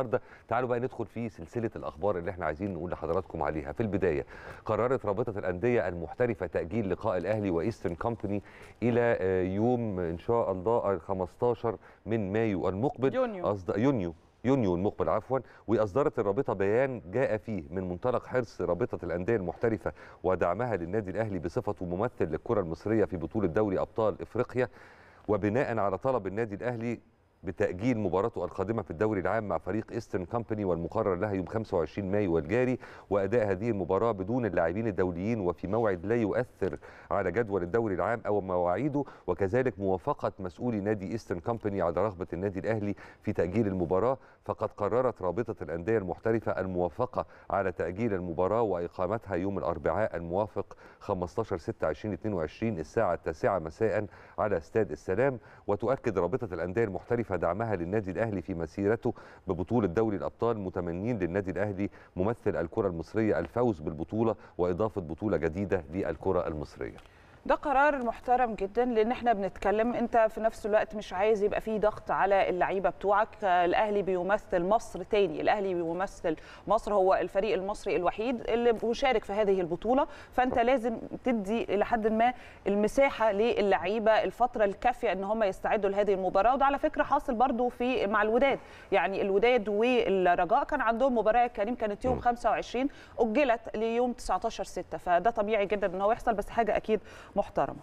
النهارده تعالوا بقى ندخل في سلسله الاخبار اللي احنا عايزين نقول لحضراتكم عليها في البدايه قررت رابطه الانديه المحترفه تاجيل لقاء الاهلي وايسترن كومباني الى آه، يوم ان شاء الله 15 آه، من مايو المقبل يونيو أصد... يونيو يونيو المقبل عفوا واصدرت الرابطه بيان جاء فيه من منطلق حرص رابطه الانديه المحترفه ودعمها للنادي الاهلي بصفته ممثل للكره المصريه في بطوله دوري ابطال افريقيا وبناء على طلب النادي الاهلي بتأجيل مباراته القادمة في الدوري العام مع فريق إيسترن كامباني والمقرر لها يوم 25 مايو الجاري وأداء هذه المباراة بدون اللاعبين الدوليين وفي موعد لا يؤثر على جدول الدوري العام أو مواعيده وكذلك موافقة مسؤولي نادي إيسترن كامباني على رغبة النادي الأهلي في تأجيل المباراة فقد قررت رابطة الأندية المحترفة الموافقة على تأجيل المباراة وإقامتها يوم الأربعاء الموافق 15 6 2022 الساعة 9 مساء على استاد السلام وتؤكد رابطة الأندية المحترفة دعمها للنادي الاهلي في مسيرته ببطوله دوري الابطال متمنين للنادي الاهلي ممثل الكره المصريه الفوز بالبطوله واضافه بطوله جديده للكره المصريه ده قرار محترم جدا لان احنا بنتكلم انت في نفس الوقت مش عايز يبقى في ضغط على اللعيبه بتوعك الاهلي بيمثل مصر تاني الاهلي بيمثل مصر هو الفريق المصري الوحيد اللي مشارك في هذه البطوله فانت لازم تدي الى حد ما المساحه للعيبه الفتره الكافيه ان هم يستعدوا لهذه المباراه وده على فكره حاصل برضو في مع الوداد يعني الوداد والرجاء كان عندهم مباراه كريم كانت يوم 25 اجلت ليوم 19 6 فده طبيعي جدا ان هو يحصل بس حاجه اكيد محترمه